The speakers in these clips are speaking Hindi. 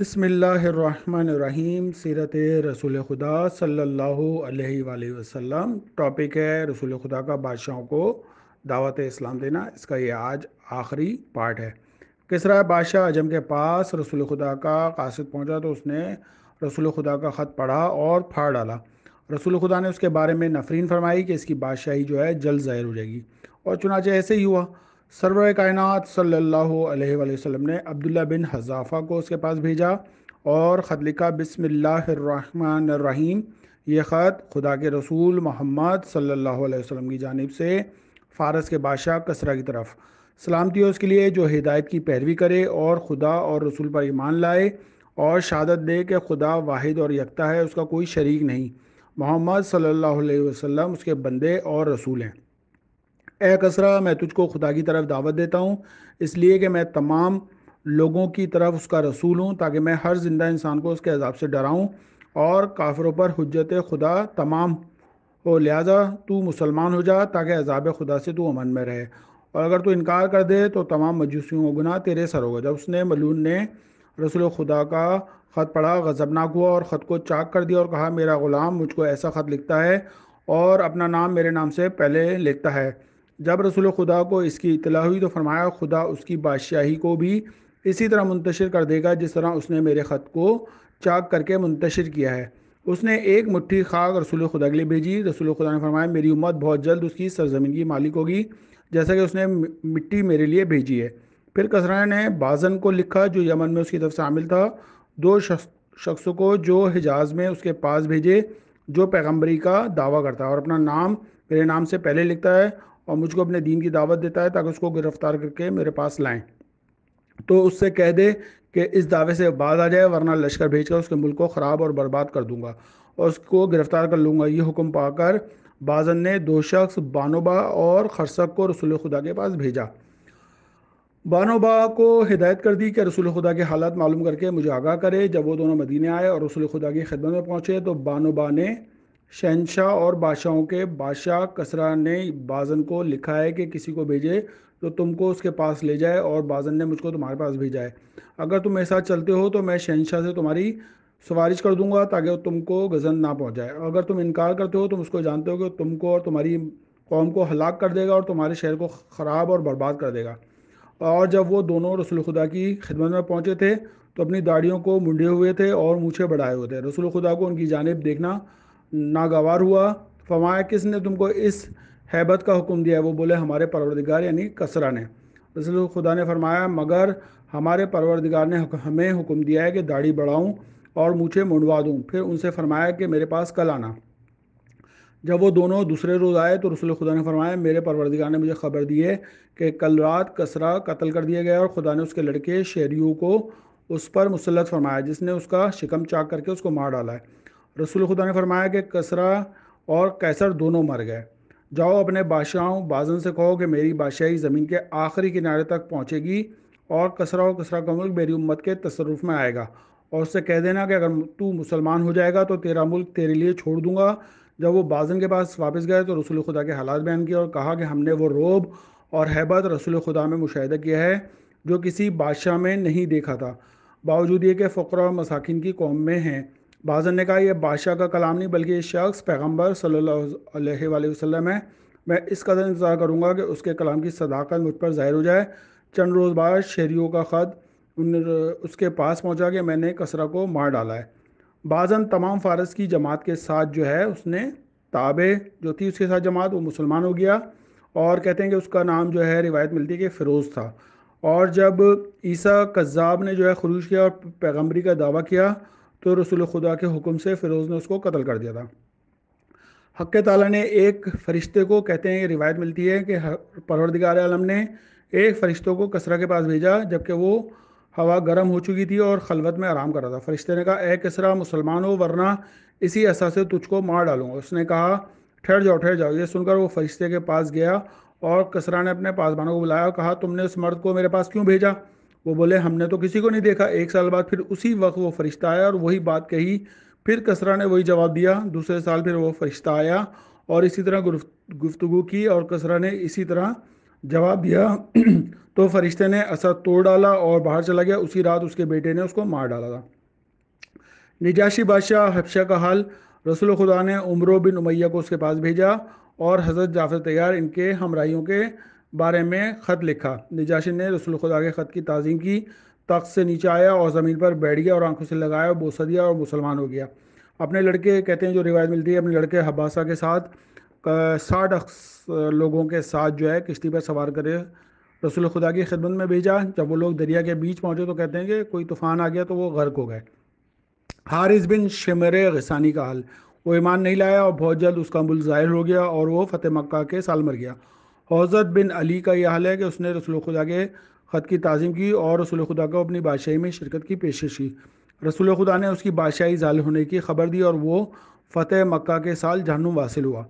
बसमिल्लाम सीरत रसूल खुदा सल्लल्लाहु अलैहि वसल्लम टॉपिक है रसूल खुदा का बादशाहों को दावत इस्लाम देना इसका ये आज आखिरी पार्ट है किसरा बादशाह अजम के पास रसूल खुदा का कासद पहुंचा तो उसने रसूल खुदा का ख़त पढ़ा और फाड़ डाला रसूल खुदा ने उसके बारे में नफरीन फरमाई कि इसकी बादशाही जो है जल्द ज़ाहिर हो जाएगी और चुनाचे ऐसे ही हुआ सरवर कायन सल्लल्लाहु अलैहि वसल्लम ने अब्दुल्ला बिन हजाफा को उसके पास भेजा और ख़त लिखा बसमीम ये ख़त खुदा के रसूल मोहम्मद सल्लल्लाहु अलैहि वसल्लम की जानब से फ़ारस के बादशाह कसरा की तरफ सलामती उसके लिए जो हिदायत की पैरवी करे और खुदा और रसूल पर ईमान लाए और शहादत दे कि खुदा वाहिद और यकता है उसका कोई शरीक नहीं मोहम्मद सल्लल्लाहु अलैहि वसल्लम उसके बंदे और रसूल हैं ए कसरा मैं तुझको खुदा की तरफ दावत देता हूँ इसलिए कि मैं तमाम लोगों की तरफ उसका रसूल हूँ ताकि मैं हर जिंदा इंसान को उसके अजाब से डराऊँ और काफरों पर हजत खुदा तमाम हो लिहाजा तू मुसलमान हो जा ताकि अजाब खुदा से तू अमन में रहे और अगर तू इनकार कर दे तो तमाम मजूसियों का गुना तेरे सर होगा जब उसने मलून ने रसूल खुदा का ख़त पढ़ा गजबनाक हुआ और ख़त को चाक कर दिया और कहा मेरा ग़ुलाम मुझको ऐसा ख़त लिखता है और अपना नाम मेरे नाम से पहले लिखता है जब रसूल खुदा को इसकी इतला हुई तो फरमाया खुदा उसकी बादशाही को भी इसी तरह मुंतशिर कर देगा जिस तरह उसने मेरे ख़त को चाक करके मुंतशिर किया है उसने एक मुट्ठी खाक रसूल खुदा के लिए भेजी रसूल खुदा ने फरमाया मेरी उम्मत बहुत जल्द उसकी सरजमीन की मालिक होगी जैसा कि उसने मिट्टी मेरे लिए भेजी है फिर कसरा ने बाजन को लिखा जो यमन में उसकी तरफ शामिल था दो शख्सों को जो हिजाज में उसके पास भेजे जो पैगम्बरी का दावा करता है और अपना नाम मेरे नाम से पहले लिखता है और मुझको अपने दीन की दावत देता है ताकि उसको गिरफ्तार करके मेरे पास लाएं तो उससे कह दे कि इस दावे से बाज आ जाए वरना लश्कर भेज कर उसके मुल्क को ख़राब और बर्बाद कर दूंगा और उसको गिरफ़्तार कर लूँगा ये हुक्म पाकर बाजन ने दो शख्स बानोबा और खरसक को रसूल खुदा के पास भेजा बानोबा को हिदायत कर दी कि रसूल खुदा के हालात मालूम करके मुझे आगाह करे जब वो दोनों मदीने आए और रसूल खुदा की खिदमत में पहुँचे तो बानोबा ने शहनशाह और बादशाहों के बादशाह कसरा ने बाजन को लिखा है कि किसी को भेजे तो तुमको उसके पास ले जाए और बाजन ने मुझको तुम्हारे पास भेजा है अगर तुम मेरे साथ चलते हो तो मैं शहनशाह से तुम्हारी सवारिश कर दूंगा ताकि तुमको गजन ना जाए अगर तुम इनकार करते हो तुम उसको जानते हो कि तुमको और तुम्हारी कौम को हलाक कर देगा और तुम्हारे शहर को ख़राब और बर्बाद कर देगा और जब वो दोनों रसूल खुदा की खिदमत में पहुँचे थे तो अपनी दाढ़ियों को मुंडे हुए थे और मूछे बढ़ाए हुए थे रसूल खुदा को उनकी जानब देखना नागवार हुआ फरमाया किसने तुमको इस हैबत का हुक्म दिया है वो बोले हमारे परवरदिगार यानी कसरा ने रसल खुदा ने फरमाया मगर हमारे परवरदिगार ने हमें हुक्म दिया है कि दाढ़ी बढ़ाऊँ और मूछे मुंडवा दूँ फिर उनसे फरमाया कि मेरे पास कल आना जब वो दोनों दूसरे रोज़ आए तो रसूल खुदा ने फरमाया मेरे परवरदिगार ने मुझे खबर दी है कि कल रात कसरा कत्ल कर दिया गया और खुदा ने उसके लड़के शहरीों को उस पर मुसलत फरमाया जिसने उसका शिकम चाक करके उसको मार डाला है रसूल खुदा ने फरमाया कि कसरा और कैसर दोनों मर गए जाओ अपने बादशाहों बाजन से कहो कि मेरी बादशाही ज़मीन के आखिरी किनारे तक पहुँचेगी और कसरा और कसरा का मुल्क मेरी उम्मत के तसरफ में आएगा और उससे कह देना कि अगर तू मुसलमान हो जाएगा तो तेरा मुल्क तेरे लिए छोड़ दूंगा जब वो बाजन के पास वापस गए तो रसूल खुदा के हालात बयान किए और कहा कि हमने वो रोब और हैबत रसूल खुदा में मुशाह किया है जो किसी बादशाह में नहीं देखा था बावजूद ये कि फ़कर और मसाकिन की कौम में हैं बाजन ने कहा यह बादशाह का कलाम नहीं बल्कि ये शख्स पैगम्बर सल्ला वसम है मैं इस कदर इंतज़ार करूँगा कि उसके कलाम की सदाकत मुझ पर ज़ाहिर हो जाए चंद रोज़ बाद शहरीों का ख़त उन उसके पास पहुँचा कि मैंने कसरा को मार डाला है बाजन तमाम फारस की जमात के साथ जो है उसने ताबे जो थी उसके साथ जमात वो मुसलमान हो गया और कहते हैं कि उसका नाम जो है रिवायत मिलती है कि फ़िरोज़ था और जब ईसा कज़ाब ने जो है खरूज किया और पैगम्बरी का दावा किया तो रसूल खुदा के हुक्म से फिरोज़ ने उसको कत्ल कर दिया था हक ताला ने एक फ़रिश्ते को कहते हैं रिवायत मिलती है कि परवरदिगार आलम ने एक फ़रिश्तों को कसरा के पास भेजा जबकि वो हवा गर्म हो चुकी थी और खलवत में आराम कर रहा था फरिश्ते ने कहा ए कसरा मुसलमान हो वरना इसी असा से तुझको मार डालूंगा उसने कहा ठहर जाओ ठहर जाओ ये सुनकर वो फरिश्ते के पास गया और कसरा ने अपने पासबानों को बुलाया और कहा तुमने उस मर्द को मेरे पास क्यों भेजा वो बोले हमने तो किसी को नहीं देखा एक साल बाद फिर उसी वक्त वो फरिश्ता आया और वही बात कही फिर कसरा ने वही जवाब दिया दूसरे साल फिर वो फरिश्ता आया और इसी तरह गुफ्तगु की और कसरा ने इसी तरह जवाब दिया तो फरिश्ते ने असर तोड़ डाला और बाहर चला गया उसी रात उसके बेटे ने उसको मार डाला था निजाशी बादशाह हफ्शा का हाल रसूल खुदा ने उमरो बिन उमैया को उसके पास भेजा और हज़रत जाफर तैयार इनके हमराइयों के बारे में ख़त लिखा निजाशी ने रसूल खुदा के ख़त की तज़ीम की तख्त से नीचे आया और ज़मीन पर बैठ गया और आंखों से लगाया और बोसा दिया और मुसलमान हो गया अपने लड़के कहते हैं जो रिवायत मिलती है अपने लड़के हबासा के साथ साठ लोगों के साथ जो है किश्ती पर सवार करे रसूल खुदा की खिदमत में भेजा जब वो लोग दरिया के बीच पहुँचे तो कहते हैं कि कोई तूफ़ान आ गया तो वो गर्क हो गए हारिस बिन शमर गसानी का हाल वो ईमान नहीं लाया और बहुत जल्द उसका मुल ज़ाहिर हो गया और वो फ़तेह मक्का के साल मर गया हौजत बिन अली का यह हाल है कि उसने रसूल खुदा के ख़त की तज़ीम की और रसूल खुदा को अपनी बादशाही में शिरकत की पेशकश की रसूल खुदा ने उसकी बादशाही ज़ाल होने की खबर दी और वो फ़तेह मक्का के साल जहनुम वासिल हुआ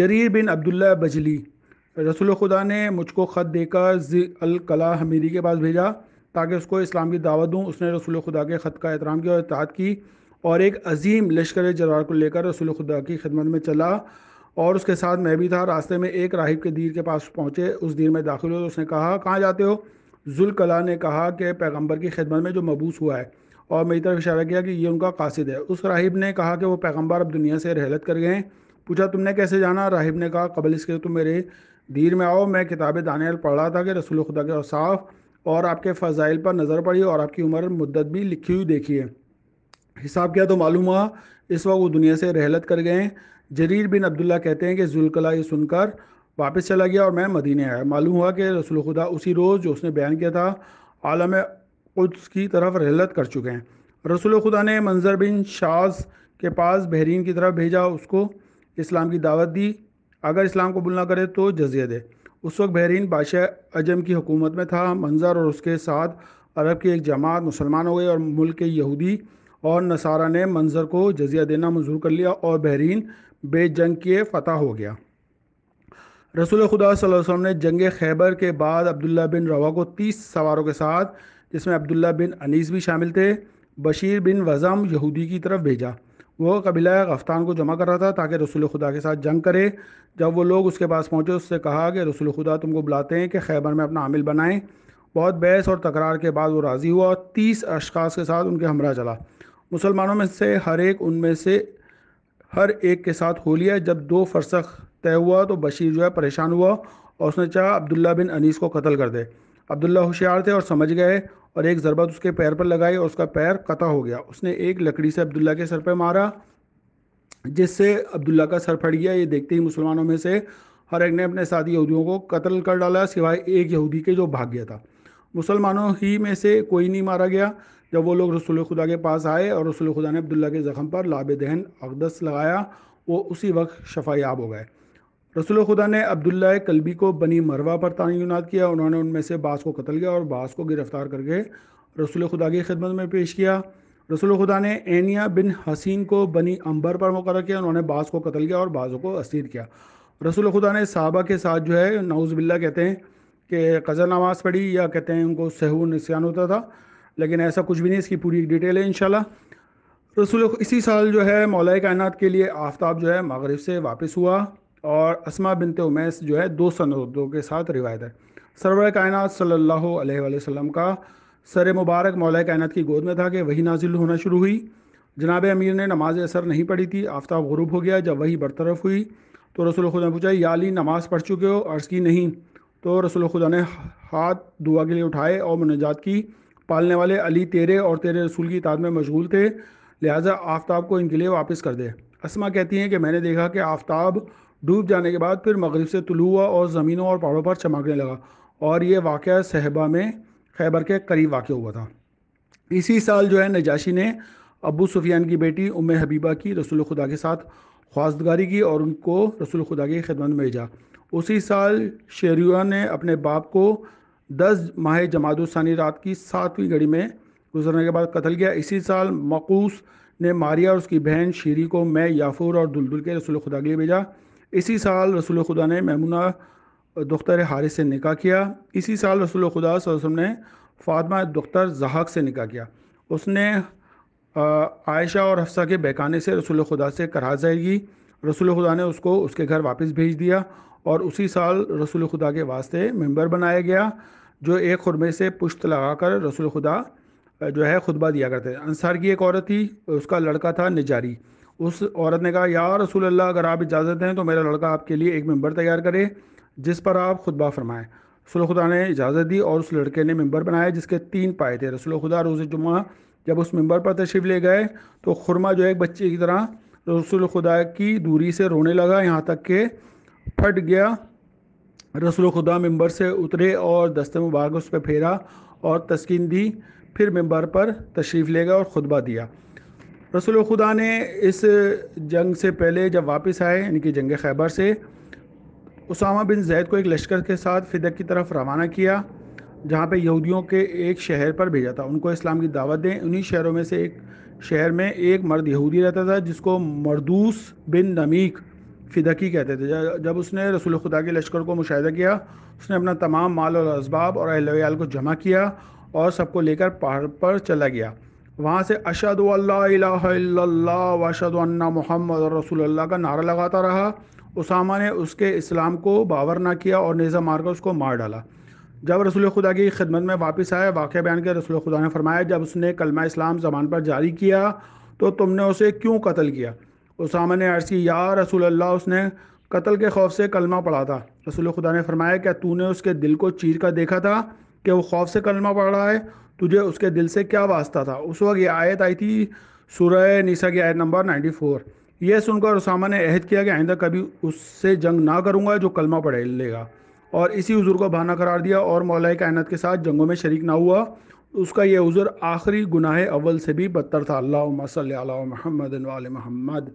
जरीर बिन अब्दुल्ला बजली रसूल खुदा ने मुझको ख़त देकर जी अलकला हमीरी के पास भेजा ताकि उसको इस्लाम की दावत दूँ उसने रसूल खुदा के ख़त का एहतराम किया और इतहाद की और एक अजीम लश्कर जरार को लेकर रसूल खुदा की खिदमत में चला और उसके साथ मैं भी था रास्ते में एक राहिब के दीर के पास पहुँचे उस दीर में दाखिल हुए उसने कहा कहाँ जाते हो जुलकला ने कहा कि पैगम्बर की खिदमत में जो मबूस हुआ है और मेरी तरफ इशारा किया कि ये उनका कासिद है उस राहिब ने कहा कि वो पैगम्बर अब दुनिया से रहलत कर गए हैं पूछा तुमने कैसे जाना राहिब ने कहा कबल इसके तो तुम मेरे दीर में आओ मैं किताब दानियाल पढ़ रहा था कि रसूल खुदा के असाफ़ और आपके फ़जाइल पर नज़र पड़ी और आपकी उम्र मुद्दत भी लिखी हुई देखी है हिसाब किया तो मालूम हुआ इस वक्त वो दुनिया से रहलत कर गए हैं जरीर बिन अब्दुल्ला कहते हैं कि जुल्कला ये सुनकर वापस चला गया और मैं मदीने आया मालूम हुआ कि रसूल खुदा उसी रोज़ जो उसने बयान किया था आलम कुद्स की तरफ रहलत कर चुके हैं रसूल खुदा ने मंजर बिन शाज के पास बहरीन की तरफ भेजा उसको इस्लाम की दावत दी अगर इस्लाम कबूल ना करे तो जजिया दे उस वक्त बहरीन बादशाह अजम की हुकूमत में था मंजर और उसके साथ अरब की एक जमात मुसलमान हो गई और मुल्क के यहूदी और नसारा ने मंजर को जजिया देना मंजूर कर लिया और बहरीन बे जंग किए फतह हो गया रसूल खुदा वसल्लम ने जंग खैबर के बाद अब्दुल्ला बिन रवा को तीस सवारों के साथ जिसमें अब्दुल्ला बिन अनीस भी शामिल थे बशीर बिन वज़म यहूदी की तरफ भेजा वह कबीला गफ्तान को जमा कर रहा था ताकि रसूल खुदा के साथ जंग करे जब वो लोग उसके पास पहुँचे उससे कहा कि रसूल खुदा तुमको बुलाते हैं कि खैबर में अपना आमिल बनाएं बहुत बहस और तकरार के बाद वो राज़ी हुआ और तीस अशखास के साथ उनके हमरा चला मुसलमानों में से हर एक उनमें से हर एक के साथ हो लिया जब दो फरसख तय हुआ तो बशीर जो है परेशान हुआ और उसने चाह अब्दुल्ला बिन अनीस को कत्ल कर दे अब्दुल्ला होशियार थे और समझ गए और एक ज़रबत उसके पैर पर लगाई और उसका पैर कता हो गया उसने एक लकड़ी से अब्दुल्ला के सर पर मारा जिससे अब्दुल्ला का सर फट गया ये देखते ही मुसलमानों में से हर एक ने अपने साथ यहूदियों को कत्ल कर डाला सिवाय एक यहूदी के जो भाग गया था मुसलमानों ही में से कोई नहीं मारा गया जब वो लोग रसूल खुदा के पास आए और रसूल खुदा ने अब्दुल्ला के ज़ख़म पर लाब दहन अकदस लगाया वो उसी वक्त शफायाब हो गए रसूल खुदा ने अब्दुल्ला कलबी को बनी मरवा पर तयनत किया उन्होंने उनमें से बास को कतल किया और बास को गिरफ़्तार करके रसूल खुदा की खिदमत में पेश किया रसूल खुदा ने एनिया बिन हसीन को बनी अंबर पर मुकर किया उन्होंने बास को कतल किया और बाज़ों को असीर किया रसूल खुदा ने साहबा के साथ जो है नाउज़बिल्ला कहते हैं कि कज़र नमाज़ पढ़ी या कहते हैं उनको सहू नस्यान होता था लेकिन ऐसा कुछ भी नहीं इसकी पूरी डिटेल है इनशाला रसूल इसी साल जो है मौलाए कायनात के लिए आफ्ताब जो है मगरब से वापस हुआ और असमा बिनते उमैस जो है दो सनदों के साथ रिवायत है सरवर कायनात सल्लल्लाहु अलैहि वसल्लम का सर मुबारक मौलाए कायनात की गोद में था कि वही नाजिल होना शुरू हुई जनाब अमीर ने नमाज असर नहीं पढ़ी थी आफ्ताब गरूब हो गया जब वही बरतरफ हुई तो रसूल खुदा ने पूछा याली नमाज पढ़ चुके हो अर्ज़ की नहीं तो रसूल खुदा ने हाथ दुआ के लिए उठाए और मुनजात की पालने वाले अली तेरे और तेरे रसूल की इताद में मशगूल थे लिहाजा आफ्ताब को इनके लिए वापस कर दे असमा कहती हैं कि मैंने देखा कि आफ्ताब डूब जाने के बाद फिर मगरब से तुलू हुआ और ज़मीनों और पहाड़ों पर चमकने लगा और ये वाक़ सहबा में खैबर के करीब वाक़ हुआ था इसी साल जो है नजाशी ने अबू सुफियान की बेटी उम हबीबा की रसूल खुदा के साथ ख्वासदगारी की और उनको रसूल खुदा की खिदमत में भेजा उसी साल शेरुआ ने अपने बाप को दस माह जमादुसानी रात की सातवीं घड़ी में गुजरने के बाद कत्ल किया इसी साल मकूस ने मारिया और उसकी बहन शीरी को मैं याफूर और दुलदुल के रसूल खुदा के लिए भेजा इसी साल रसूल खुदा ने ममुना दख्तर हारिस से निका किया इसी साल रसूल खुदा वसम ने फातमा दख्तर जहाक से निका किया उसने आयशा और हफ्सा के बहकाने से रसूल खुदा से करार जाएगी रसूल खुदा ने उसको उसके घर वापस भेज दिया और उसी साल रसूल खुदा के वास्ते मेंबर बनाया गया जो एक खुरमे से पुश्त लगाकर रसूल खुदा जो है खुतबा दिया करते थे अंसार की एक औरत थी उसका लड़का था निजारी उस औरत ने कहा या रसूल अल्लाह अगर आप इजाज़त दें तो मेरा लड़का आपके लिए एक मेंबर तैयार करे जिस पर आप खुतबा फरमाएं रसूल खुदा ने इजाज़त दी और उस लड़के ने मेंबर बनाया जिसके तीन पाए थे रसूल खुदा रोज़ जुमा जब उस मेंबर पर तशरीफ़ ले गए तो खुरमा जो है एक बच्चे की तरह रसूल खुदा की दूरी से रोने लगा यहाँ तक के फट गया रसूल खुदा मेंबर से उतरे और दस्ते मुबारक उस पर फेरा और तस्किन दी फिर मेंबर पर तशरीफ़ ले गया और खुतबा दिया रसूल खुदा ने इस जंग से पहले जब वापस आए यानी कि जंग खैबर से उसामा बिन जैद को एक लश्कर के साथ फिदक की तरफ रवाना किया जहाँ पे यहूदियों के एक शहर पर भेजा था उनको इस्लाम की दावत दें उन्हीं शहरों में से एक शहर में एक मर्द यहूदी रहता था जिसको मरदूस बिन नमीक फिदकी कहते थे जब उसने रसूल खुदा के लश्कर को मुशाह किया उसने अपना तमाम माल और इसबाब और अहल को जमा किया और सबको लेकर पहाड़ पर चला गया वहाँ से अशद वशद अन्ना मोहम्मद रसूल का नारा लगाता रहा उसामा ने उसके इस्लाम को बावर ना किया और नेज़ा मारकर उसको मार डाला जब रसूल खुदा की खिदमत में वापस आया वाक़ बयान के रसूल खुदा ने फरमाया जब उसने कलमा इस्लाम ज़बान पर जारी किया तो तुमने उसे क्यों कत्ल किया उसामा ने अर्ज़ की या रसूल अल्लाह उसने कत्ल के खौफ से कलमा पढ़ा था रसूल खुदा ने फरमाया क्या तूने उसके दिल को चीर कर देखा था कि वो खौफ से कलमा पढ़ रहा है तुझे उसके दिल से क्या वास्ता था उस वक्त ये आयत आई थी सुरह निसा की आयत नंबर नाइन्टी फोर यह सुनकर उसामा ने अहद किया कि आइंदा कभी उससे जंग ना करूँगा जो कलमा पढ़े लेगा और इसी उज़ुर को बहाना करार दिया और मौलाए कायनत के साथ जंगों में शरीक ना हुआ उसका यह उज़ुर आखिरी गुनाह अव्वल से भी बदतर था अल्लाह महमद महमद